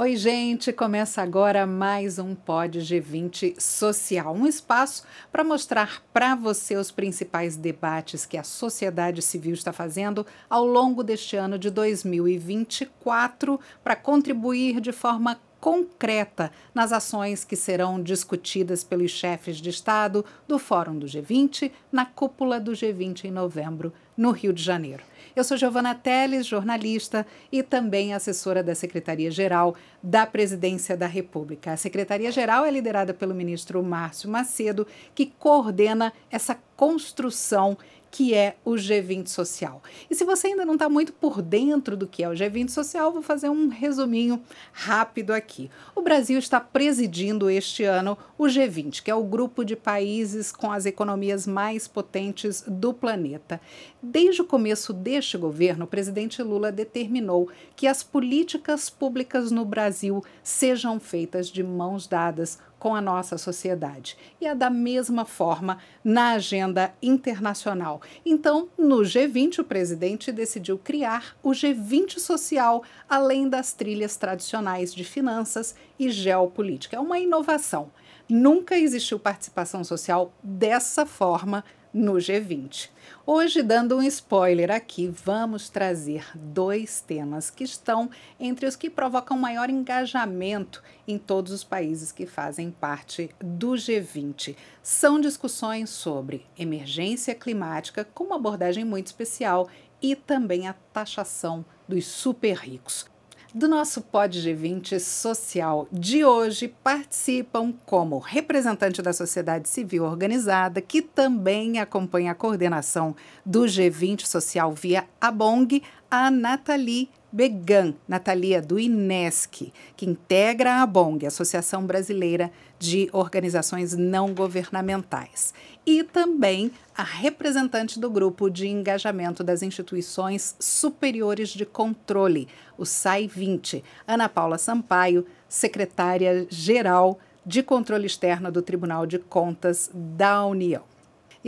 Oi, gente! Começa agora mais um Pod G20 Social, um espaço para mostrar para você os principais debates que a sociedade civil está fazendo ao longo deste ano de 2024 para contribuir de forma concreta nas ações que serão discutidas pelos chefes de Estado do Fórum do G20 na cúpula do G20 em novembro, no Rio de Janeiro. Eu sou Giovana Teles, jornalista e também assessora da Secretaria-Geral da Presidência da República. A Secretaria-Geral é liderada pelo ministro Márcio Macedo, que coordena essa construção que é o G20 Social. E se você ainda não está muito por dentro do que é o G20 Social, vou fazer um resuminho rápido aqui. O Brasil está presidindo este ano o G20, que é o grupo de países com as economias mais potentes do planeta. Desde o começo deste governo, o presidente Lula determinou que as políticas públicas no Brasil sejam feitas de mãos dadas com a nossa sociedade. E é da mesma forma na agenda internacional. Então, no G20, o presidente decidiu criar o G20 Social, além das trilhas tradicionais de finanças e geopolítica. É uma inovação. Nunca existiu participação social dessa forma no G20. Hoje, dando um spoiler aqui, vamos trazer dois temas que estão entre os que provocam maior engajamento em todos os países que fazem parte do G20. São discussões sobre emergência climática, com uma abordagem muito especial, e também a taxação dos super ricos. Do nosso Pod G20 Social de hoje participam como representante da sociedade civil organizada, que também acompanha a coordenação do G20 Social via ABONG, a Nathalie Began, Natalia do INESC, que integra a Bong, Associação Brasileira de Organizações Não Governamentais, e também a representante do Grupo de Engajamento das Instituições Superiores de Controle, o SAI-20, Ana Paula Sampaio, secretária-geral de Controle Externo do Tribunal de Contas da União.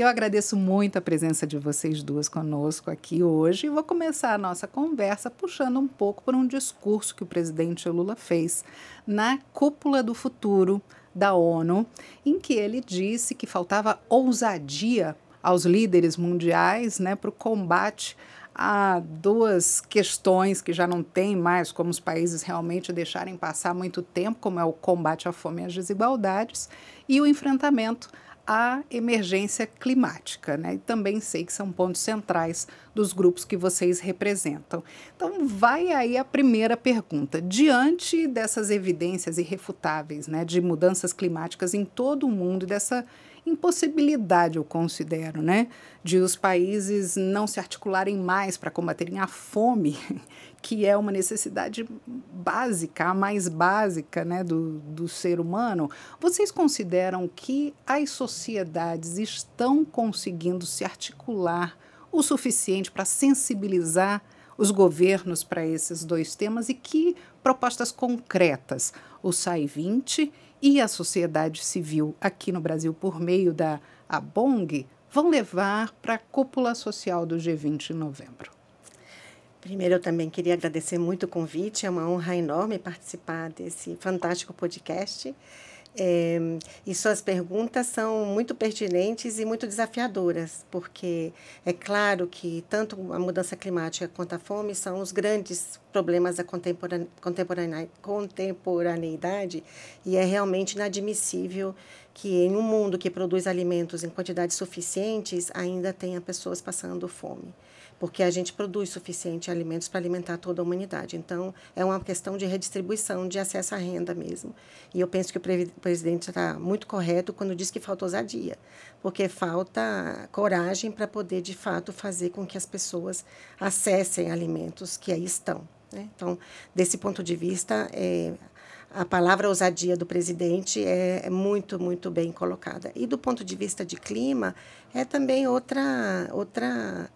Eu agradeço muito a presença de vocês duas conosco aqui hoje e vou começar a nossa conversa puxando um pouco por um discurso que o presidente Lula fez na Cúpula do Futuro da ONU, em que ele disse que faltava ousadia aos líderes mundiais né, para o combate a duas questões que já não tem mais como os países realmente deixarem passar muito tempo, como é o combate à fome e às desigualdades e o enfrentamento a emergência climática, né? E também sei que são pontos centrais dos grupos que vocês representam. Então, vai aí a primeira pergunta. Diante dessas evidências irrefutáveis, né, de mudanças climáticas em todo o mundo e dessa impossibilidade, eu considero, né, de os países não se articularem mais para combaterem a fome, que é uma necessidade básica, a mais básica né, do, do ser humano. Vocês consideram que as sociedades estão conseguindo se articular o suficiente para sensibilizar os governos para esses dois temas e que propostas concretas o SAI 20 e a sociedade civil aqui no Brasil por meio da ABONG vão levar para a cúpula social do G20 em novembro? Primeiro, eu também queria agradecer muito o convite. É uma honra enorme participar desse fantástico podcast. É, e suas perguntas são muito pertinentes e muito desafiadoras, porque é claro que tanto a mudança climática quanto a fome são os grandes problemas da contemporaneidade, e é realmente inadmissível que em um mundo que produz alimentos em quantidades suficientes ainda tenha pessoas passando fome porque a gente produz suficiente alimentos para alimentar toda a humanidade. Então, é uma questão de redistribuição, de acesso à renda mesmo. E eu penso que o presidente está muito correto quando diz que falta ousadia, porque falta coragem para poder, de fato, fazer com que as pessoas acessem alimentos que aí estão. Né? Então, desse ponto de vista, é, a palavra ousadia do presidente é, é muito, muito bem colocada. E do ponto de vista de clima, é também outra, outra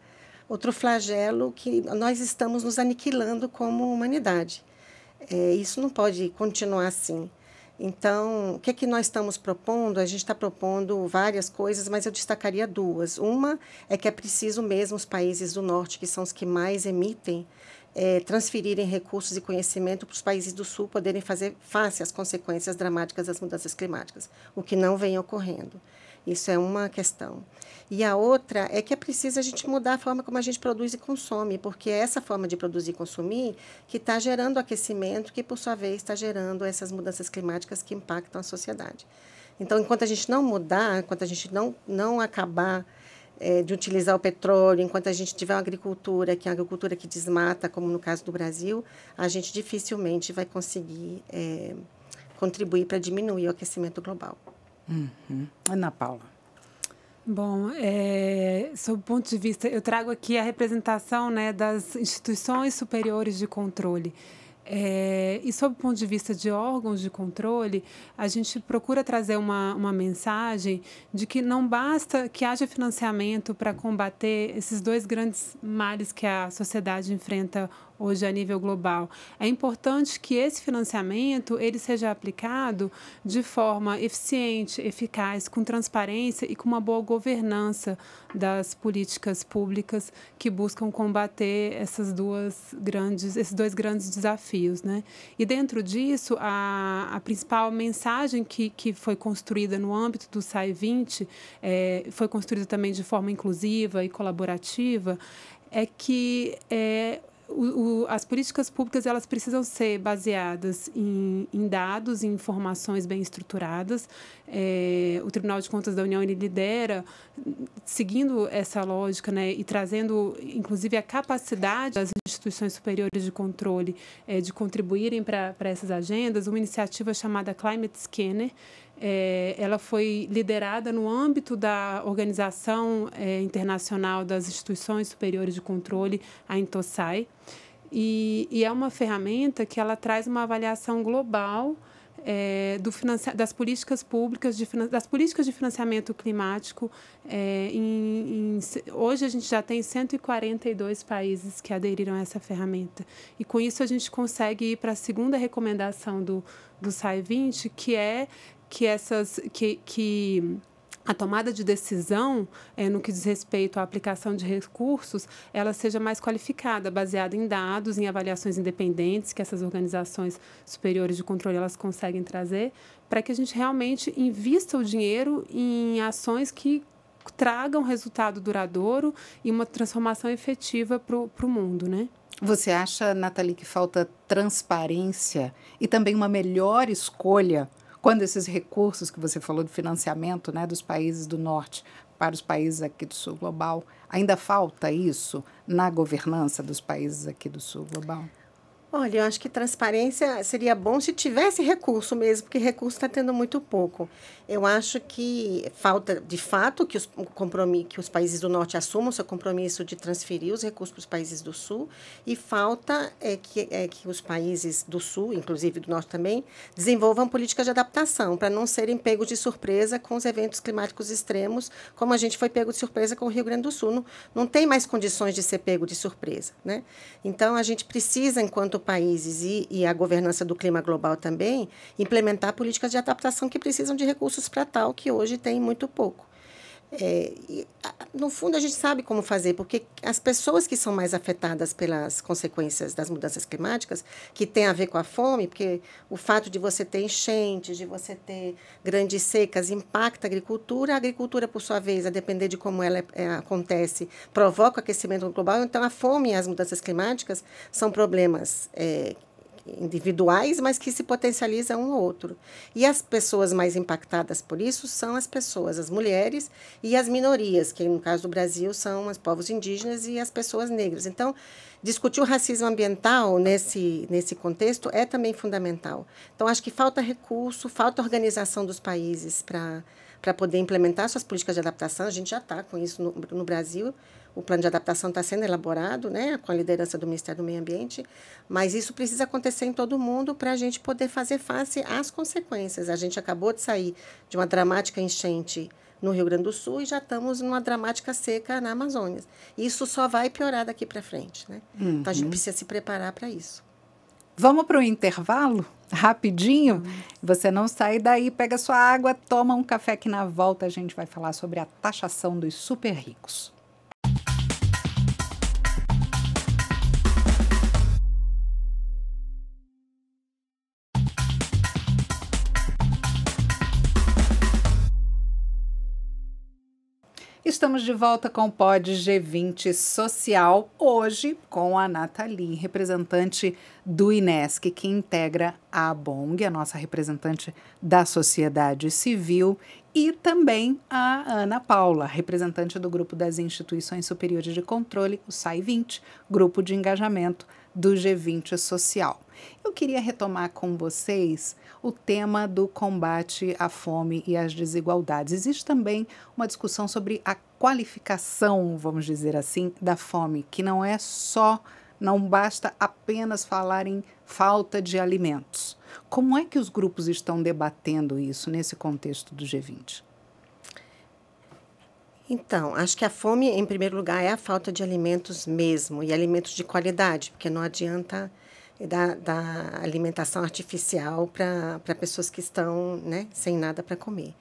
outro flagelo que nós estamos nos aniquilando como humanidade. É, isso não pode continuar assim. Então, o que é que nós estamos propondo? A gente está propondo várias coisas, mas eu destacaria duas. Uma é que é preciso mesmo os países do norte, que são os que mais emitem, é, transferirem recursos e conhecimento para os países do sul poderem fazer face às consequências dramáticas das mudanças climáticas, o que não vem ocorrendo. Isso é uma questão. E a outra é que é preciso a gente mudar a forma como a gente produz e consome, porque é essa forma de produzir e consumir que está gerando aquecimento, que por sua vez está gerando essas mudanças climáticas que impactam a sociedade. Então, enquanto a gente não mudar, enquanto a gente não, não acabar é, de utilizar o petróleo, enquanto a gente tiver uma agricultura que é uma agricultura que desmata, como no caso do Brasil, a gente dificilmente vai conseguir é, contribuir para diminuir o aquecimento global. Uhum. Ana Paula. Bom, é, sob o ponto de vista, eu trago aqui a representação né, das instituições superiores de controle. É, e sob o ponto de vista de órgãos de controle, a gente procura trazer uma, uma mensagem de que não basta que haja financiamento para combater esses dois grandes males que a sociedade enfrenta hoje a nível global. É importante que esse financiamento ele seja aplicado de forma eficiente, eficaz, com transparência e com uma boa governança das políticas públicas que buscam combater essas duas grandes, esses dois grandes desafios. Né? E dentro disso, a, a principal mensagem que, que foi construída no âmbito do SAI 20 é, foi construída também de forma inclusiva e colaborativa é que é, o, o, as políticas públicas elas precisam ser baseadas em, em dados, em informações bem estruturadas. É, o Tribunal de Contas da União ele lidera seguindo essa lógica, né, e trazendo inclusive a capacidade das instituições superiores de controle é, de contribuírem para essas agendas. Uma iniciativa chamada Climate Scanner é, ela foi liderada no âmbito da Organização é, Internacional das Instituições Superiores de Controle, a Intosai, e, e, é uma ferramenta que ela traz uma avaliação global é, do das políticas públicas, de, das políticas de financiamento climático. É, em, em, hoje a gente já tem 142 países que aderiram a essa ferramenta. E com isso a gente consegue ir para a segunda recomendação do, do SAI 20, que é que essas que, que a tomada de decisão, é, no que diz respeito à aplicação de recursos, ela seja mais qualificada, baseada em dados, em avaliações independentes que essas organizações superiores de controle elas conseguem trazer, para que a gente realmente invista o dinheiro em ações que tragam resultado duradouro e uma transformação efetiva para o mundo, né? Você acha, Nathalie, que falta transparência e também uma melhor escolha quando esses recursos que você falou de financiamento né, dos países do norte para os países aqui do sul global, ainda falta isso na governança dos países aqui do sul global? Olha, eu acho que transparência seria bom se tivesse recurso mesmo, porque recurso está tendo muito pouco. Eu acho que falta, de fato, que os, que os países do Norte assumam seu compromisso de transferir os recursos para os países do Sul, e falta é que, é que os países do Sul, inclusive do Norte também, desenvolvam políticas de adaptação, para não serem pegos de surpresa com os eventos climáticos extremos, como a gente foi pego de surpresa com o Rio Grande do Sul. Não, não tem mais condições de ser pego de surpresa. Né? Então, a gente precisa, enquanto países e, e a governança do clima global também, implementar políticas de adaptação que precisam de recursos para tal, que hoje tem muito pouco. É, e, no fundo, a gente sabe como fazer, porque as pessoas que são mais afetadas pelas consequências das mudanças climáticas, que tem a ver com a fome, porque o fato de você ter enchentes, de você ter grandes secas, impacta a agricultura. A agricultura, por sua vez, a depender de como ela é, acontece, provoca o aquecimento global. Então, a fome e as mudanças climáticas são problemas é, individuais, mas que se potencializa um ou outro. E as pessoas mais impactadas por isso são as pessoas, as mulheres e as minorias, que no caso do Brasil são os povos indígenas e as pessoas negras. Então, discutir o racismo ambiental nesse, nesse contexto é também fundamental. Então, acho que falta recurso, falta organização dos países para para poder implementar suas políticas de adaptação. A gente já está com isso no, no, Brasil. O plano de adaptação está sendo elaborado, né, com a liderança do Ministério do Meio Ambiente, mas isso precisa acontecer em todo o mundo para a gente poder fazer face às consequências. A gente acabou de sair de uma dramática enchente no Rio Grande do Sul e já estamos numa dramática seca na Amazônia. Isso só vai piorar daqui para frente, né? Uhum. Então a gente uhum. precisa se preparar para isso. Vamos para o intervalo? rapidinho, hum. você não sai daí, pega sua água, toma um café que na volta a gente vai falar sobre a taxação dos super ricos. Estamos de volta com o Pod G20 Social, hoje com a Nathalie, representante do INESC, que integra a Bong, a nossa representante da sociedade civil, e também a Ana Paula, representante do Grupo das Instituições Superiores de Controle, o SAI-20, Grupo de Engajamento do G20 Social. Eu queria retomar com vocês o tema do combate à fome e às desigualdades. Existe também uma discussão sobre a qualificação, vamos dizer assim, da fome, que não é só, não basta apenas falar em falta de alimentos. Como é que os grupos estão debatendo isso nesse contexto do G20? Então, acho que a fome, em primeiro lugar, é a falta de alimentos mesmo, e alimentos de qualidade, porque não adianta dar, dar alimentação artificial para pessoas que estão né, sem nada para comer.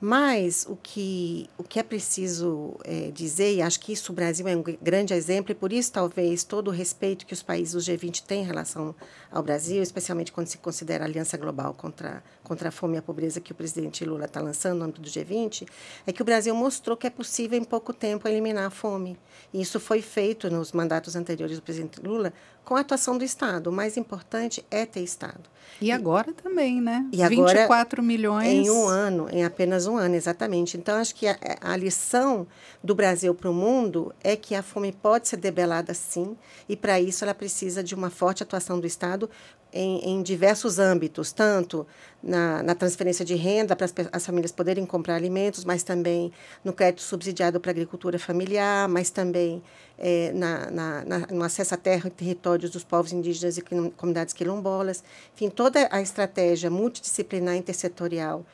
Mas o que, o que é preciso é, dizer, e acho que isso o Brasil é um grande exemplo, e por isso talvez todo o respeito que os países do G20 têm em relação ao Brasil, especialmente quando se considera a aliança global contra contra a fome e a pobreza que o presidente Lula está lançando no âmbito do G20, é que o Brasil mostrou que é possível em pouco tempo eliminar a fome. E isso foi feito nos mandatos anteriores do presidente Lula com a atuação do Estado. O mais importante é ter Estado. E, e agora também, né? E agora, 24 milhões. Em um ano, em apenas um ano, exatamente. Então, acho que a, é, a lição do Brasil para o mundo é que a fome pode ser debelada sim, e para isso ela precisa de uma forte atuação do Estado em, em, diversos âmbitos, tanto na, na transferência de renda para as, as, famílias poderem comprar alimentos, mas também no crédito subsidiado para a agricultura familiar, mas também é, na, na, no acesso à terra e territórios dos povos indígenas e comunidades quilombolas. Enfim, toda a estratégia multidisciplinar intersetorial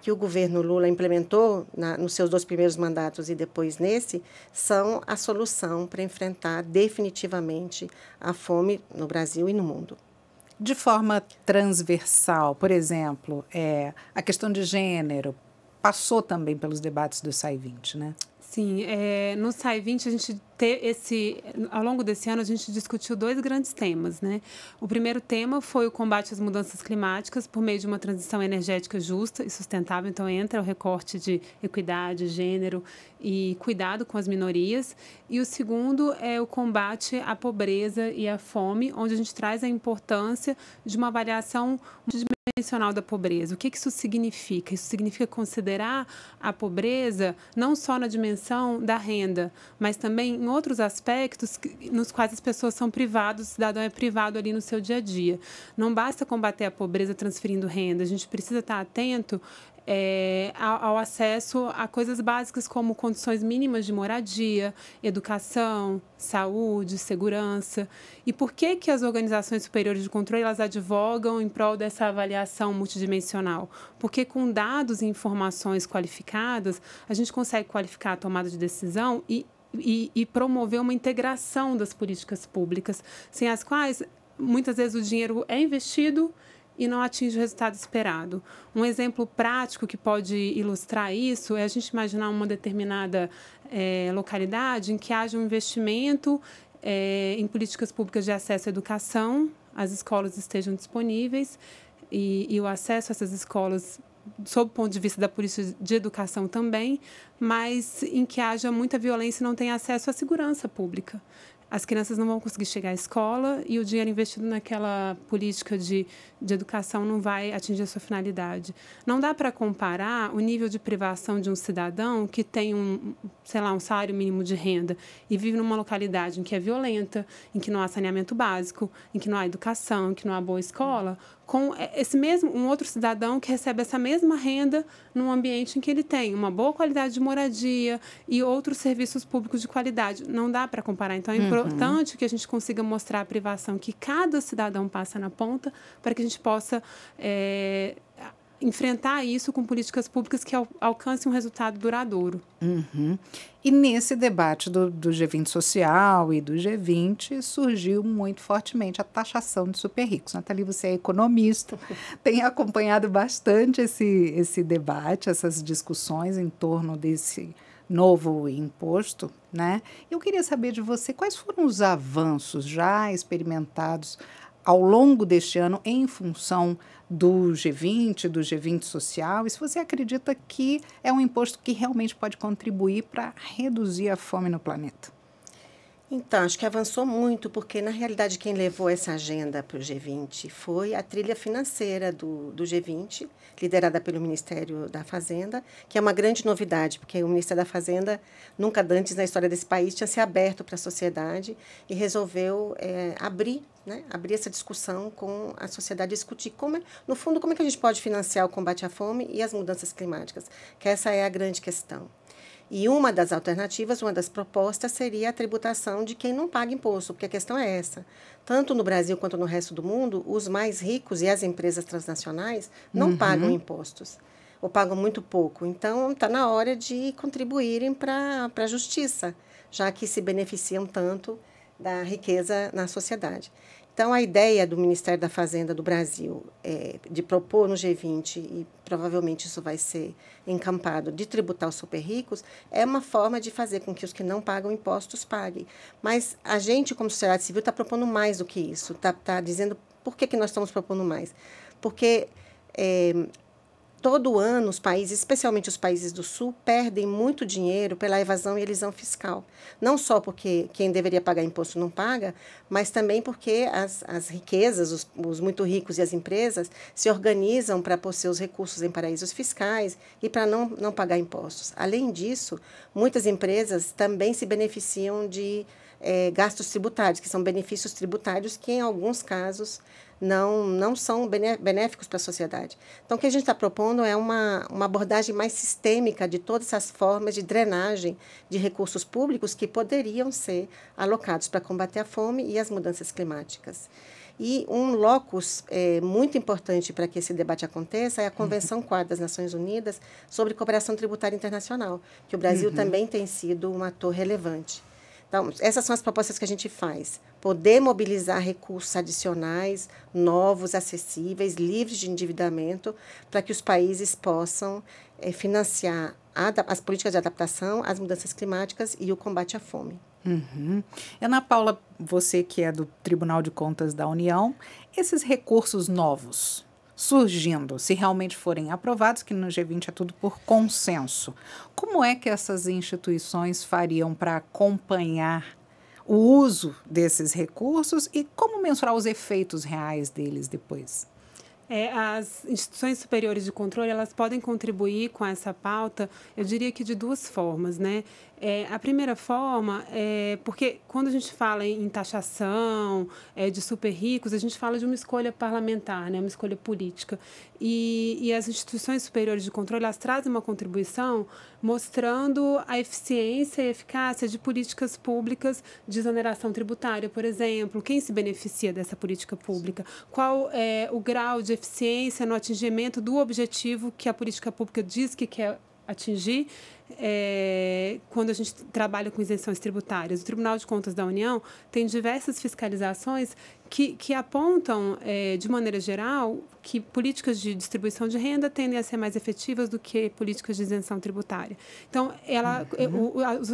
que o governo Lula implementou na, nos seus dois primeiros mandatos e depois nesse, são a solução para enfrentar definitivamente a fome no Brasil e no mundo de forma transversal. Por exemplo, é, a questão de gênero passou também pelos debates do SAI 20, né? Sim, é, no SAI 20 a gente ter esse ao longo desse ano a gente discutiu dois grandes temas, né? O primeiro tema foi o combate às mudanças climáticas por meio de uma transição energética justa e sustentável, então entra o recorte de equidade, gênero e cuidado com as minorias. E o segundo é o combate à pobreza e à fome, onde a gente traz a importância de uma avaliação dimensional da pobreza. O que isso significa? Isso significa considerar a pobreza não só na dimensão da renda, mas também em outros aspectos nos quais as pessoas são privadas, o cidadão é privado ali no seu dia a dia. Não basta combater a pobreza transferindo renda, a gente precisa estar atento é, ao, ao, acesso a coisas básicas como condições mínimas de moradia, educação, saúde, segurança. E por que, que as organizações superiores de controle elas advogam em prol dessa avaliação multidimensional? Porque com dados e informações qualificadas, a gente consegue qualificar a tomada de decisão e, e, e promover uma integração das políticas públicas, sem as quais muitas vezes o dinheiro é investido e não atinge o resultado esperado. Um exemplo prático que pode ilustrar isso é a gente imaginar uma determinada é, localidade em que haja um investimento é, em políticas públicas de acesso à educação, as escolas estejam disponíveis e, e o acesso a essas escolas sob o ponto de vista da política de educação também, mas em que haja muita violência e não tenha acesso à segurança pública. As crianças não vão conseguir chegar à escola e o dinheiro investido naquela política de, de educação não vai atingir a sua finalidade. Não dá para comparar o nível de privação de um cidadão que tem um, sei lá, um salário mínimo de renda e vive numa localidade em que é violenta, em que não há saneamento básico, em que não há educação, em que não há boa escola, com é, esse mesmo um outro cidadão que recebe essa mesma renda num ambiente em que ele tem uma boa qualidade de moradia e outros serviços públicos de qualidade. Não dá para comparar. Então é uhum. importante que a gente consiga mostrar a privação que cada cidadão passa na ponta para que a gente possa é, enfrentar isso com políticas públicas que al alcancem um resultado duradouro. Uhum. E nesse debate do, do, G20 social e do G20 surgiu muito fortemente a taxação de super ricos. Nathalie, você é economista, tem acompanhado bastante esse, esse debate, essas discussões em torno desse novo imposto, né? Eu queria saber de você quais foram os avanços já experimentados ao longo deste ano em função do G20, do G20 social, e se você acredita que é um imposto que realmente pode contribuir para reduzir a fome no planeta. Então, acho que avançou muito, porque na realidade quem levou essa agenda para o G20 foi a trilha financeira do, do G20, liderada pelo Ministério da Fazenda, que é uma grande novidade, porque o Ministério da Fazenda, nunca antes na história desse país, tinha se aberto para a sociedade e resolveu é, abrir né, abrir essa discussão com a sociedade, discutir como, é, no fundo, como é que a gente pode financiar o combate à fome e as mudanças climáticas, que essa é a grande questão. E uma das alternativas, uma das propostas, seria a tributação de quem não paga imposto, porque a questão é essa. Tanto no Brasil quanto no resto do mundo, os mais ricos e as empresas transnacionais não uhum. pagam impostos, ou pagam muito pouco. Então, está na hora de contribuírem para a justiça, já que se beneficiam tanto da riqueza na sociedade. Então, a ideia do Ministério da Fazenda do Brasil é de propor no G20, e provavelmente isso vai ser encampado, de tributar os super ricos, é uma forma de fazer com que os que não pagam impostos paguem. Mas a gente, como sociedade civil, está propondo mais do que isso, está tá dizendo por que, que nós estamos propondo mais. Porque é, Todo ano, os países, especialmente os países do Sul, perdem muito dinheiro pela evasão e elisão fiscal. Não só porque quem deveria pagar imposto não paga, mas também porque as, as riquezas, os, os muito ricos e as empresas se organizam para pôr seus recursos em paraísos fiscais e para não, não pagar impostos. Além disso, muitas empresas também se beneficiam de é, gastos tributários, que são benefícios tributários que, em alguns casos, não, não são benéficos para a sociedade. Então, o que a gente está propondo é uma, uma abordagem mais sistêmica de todas essas formas de drenagem de recursos públicos que poderiam ser alocados para combater a fome e as mudanças climáticas. E um locus é, muito importante para que esse debate aconteça é a Convenção uhum. Quadra das Nações Unidas sobre Cooperação Tributária Internacional, que o Brasil uhum. também tem sido um ator relevante. Então, essas são as propostas que a gente faz. Poder mobilizar recursos adicionais, novos, acessíveis, livres de endividamento, para que os países possam é, financiar a, as políticas de adaptação às mudanças climáticas e o combate à fome. Uhum. Ana Paula, você que é do Tribunal de Contas da União, esses recursos novos, surgindo, se realmente forem aprovados, que no G20 é tudo por consenso. Como é que essas instituições fariam para acompanhar o uso desses recursos e como mensurar os efeitos reais deles depois? É, as instituições superiores de controle elas podem contribuir com essa pauta, eu diria que de duas formas, né? É, a primeira forma é porque quando a gente fala em taxação é, de super ricos, a gente fala de uma escolha parlamentar, né, uma escolha política. E, e as instituições superiores de controle elas trazem uma contribuição mostrando a eficiência e eficácia de políticas públicas de exoneração tributária, por exemplo, quem se beneficia dessa política pública, qual é o grau de eficiência no atingimento do objetivo que a política pública diz que quer atingir é, quando a gente trabalha com isenções tributárias. O Tribunal de Contas da União tem diversas fiscalizações que, que apontam, é, de maneira geral, que políticas de distribuição de renda tendem a ser mais efetivas do que políticas de isenção tributária. Então, ela, uhum.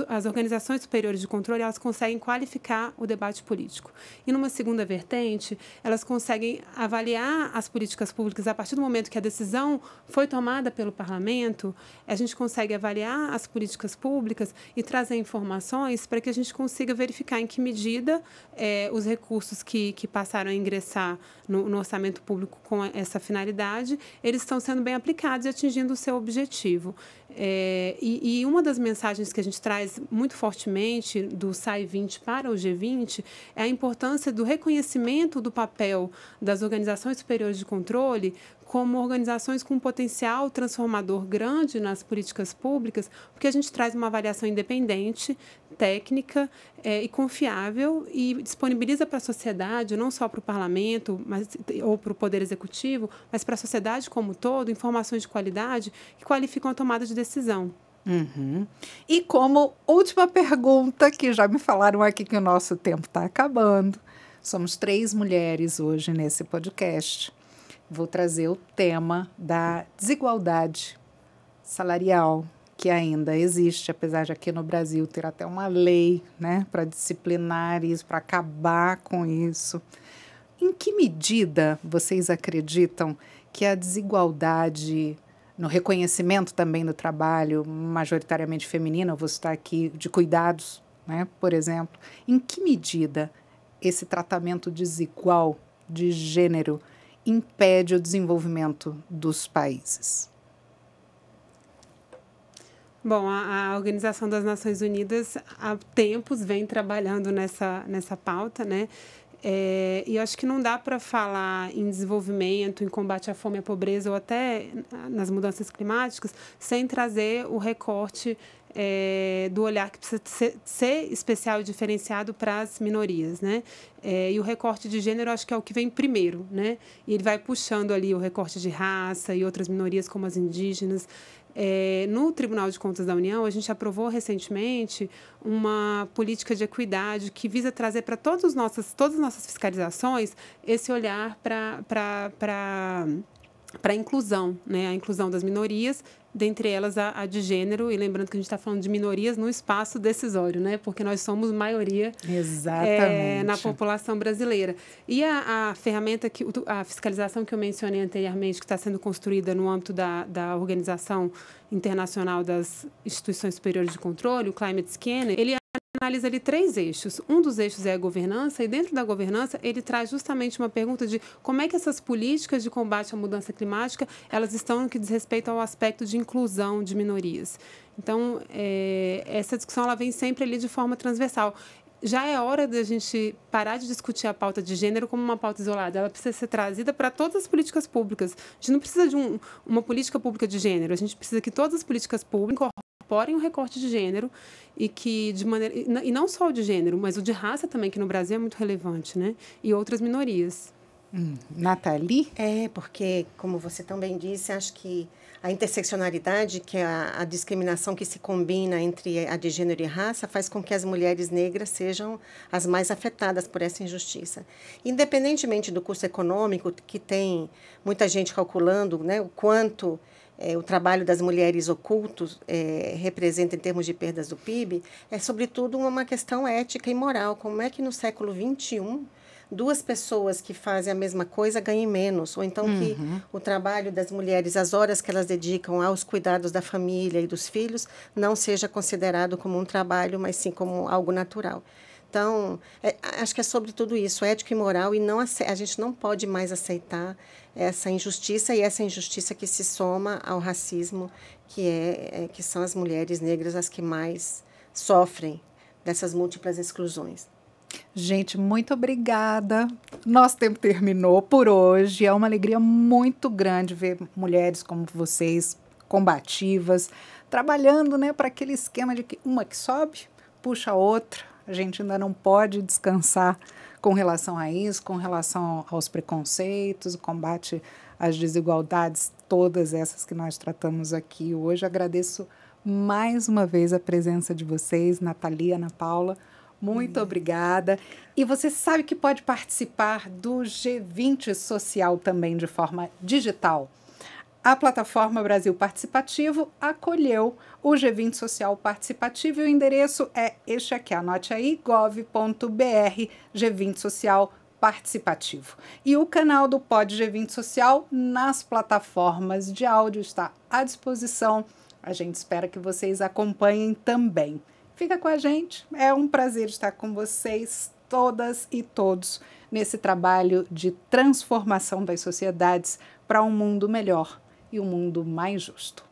as organizações superiores de controle elas conseguem qualificar o debate político. E numa segunda vertente, elas conseguem avaliar as políticas públicas a partir do momento que a decisão foi tomada pelo parlamento, a gente consegue avaliar as políticas públicas e trazer informações para que a gente consiga verificar em que medida eh, os recursos que, que passaram a ingressar no, no orçamento público com a essa finalidade, eles estão sendo bem aplicados e atingindo o seu objetivo. É, e, e, uma das mensagens que a gente traz muito fortemente do SAI 20 para o G20 é a importância do reconhecimento do papel das organizações superiores de controle como organizações com um potencial transformador grande nas políticas públicas, porque a gente traz uma avaliação independente, técnica é, e confiável e disponibiliza para a sociedade, não só para o parlamento mas, ou para o poder executivo, mas para a sociedade como um todo, informações de qualidade que qualificam a tomada de decisões decisão. Uhum. E como última pergunta, que já me falaram aqui que o nosso tempo está acabando, somos três mulheres hoje nesse podcast. Vou trazer o tema da desigualdade salarial que ainda existe, apesar de aqui no Brasil ter até uma lei, né, para disciplinar isso, para acabar com isso. Em que medida vocês acreditam que a desigualdade no reconhecimento também do trabalho majoritariamente feminino, eu vou citar aqui de cuidados, né, por exemplo, em que medida esse tratamento desigual de gênero impede o desenvolvimento dos países? Bom, a, a, Organização das Nações Unidas há tempos vem trabalhando nessa, nessa pauta, né? É, e acho que não dá para falar em desenvolvimento, em combate à fome e à pobreza ou até nas mudanças climáticas sem trazer o recorte é, do olhar que precisa ser, ser especial e diferenciado para as minorias, né? É, e o recorte de gênero acho que é o que vem primeiro, né? E ele vai puxando ali o recorte de raça e outras minorias como as indígenas. É, no Tribunal de Contas da União, a gente aprovou recentemente uma política de equidade que visa trazer para todas as nossas fiscalizações esse olhar para para a inclusão, né, a inclusão das minorias, dentre elas a, a, de gênero, e lembrando que a gente está falando de minorias no espaço decisório, né, porque nós somos maioria é, na população brasileira. E a, a, ferramenta, que, a fiscalização que eu mencionei anteriormente, que está sendo construída no âmbito da, da Organização Internacional das Instituições Superiores de Controle, o Climate Scanner, ele analisa ali três eixos. Um dos eixos é a governança, e dentro da governança ele traz justamente uma pergunta de como é que essas políticas de combate à mudança climática elas estão no que diz respeito ao aspecto de inclusão de minorias. Então, é, essa discussão ela vem sempre ali de forma transversal já é hora da gente parar de discutir a pauta de gênero como uma pauta isolada. Ela precisa ser trazida para todas as políticas públicas. A gente não precisa de um, uma política pública de gênero. A gente precisa que todas as políticas públicas incorporem o recorte de gênero e que de maneira e não só o de gênero, mas o de raça também que no Brasil é muito relevante, né? E outras minorias. Hum. Nathalie? É, porque, como você também disse, acho que a interseccionalidade, que é a, a, discriminação que se combina entre a de gênero e raça, faz com que as mulheres negras sejam as mais afetadas por essa injustiça. Independentemente do custo econômico, que tem muita gente calculando né, o quanto é, o trabalho das mulheres ocultos é, representa em termos de perdas do PIB, é sobretudo uma questão ética e moral. Como é que no século XXI duas pessoas que fazem a mesma coisa ganhem menos, ou então uhum. que o trabalho das mulheres, as horas que elas dedicam aos cuidados da família e dos filhos, não seja considerado como um trabalho, mas sim como algo natural. Então, é, acho que é sobre tudo isso, ético e moral, e não a gente não pode mais aceitar essa injustiça e essa injustiça que se soma ao racismo, que é, é que são as mulheres negras as que mais sofrem dessas múltiplas exclusões. Gente, muito obrigada. Nosso tempo terminou por hoje. É uma alegria muito grande ver mulheres como vocês, combativas, trabalhando, né, para aquele esquema de que uma que sobe, puxa a outra, a gente ainda não pode descansar com relação a isso, com relação aos preconceitos, o combate às desigualdades, todas essas que nós tratamos aqui hoje. Agradeço mais uma vez a presença de vocês, Natalia, Ana Paula. Muito hum. obrigada. E você sabe que pode participar do G20 Social também de forma digital. A plataforma Brasil Participativo acolheu o G20 Social Participativo e o endereço é este aqui, anote aí, gov.br G20 Social Participativo. E o canal do Pod G20 Social nas plataformas de áudio está à disposição. A gente espera que vocês acompanhem também. Fica com a gente, é um prazer estar com vocês todas e todos nesse trabalho de transformação das sociedades para um mundo melhor e um mundo mais justo.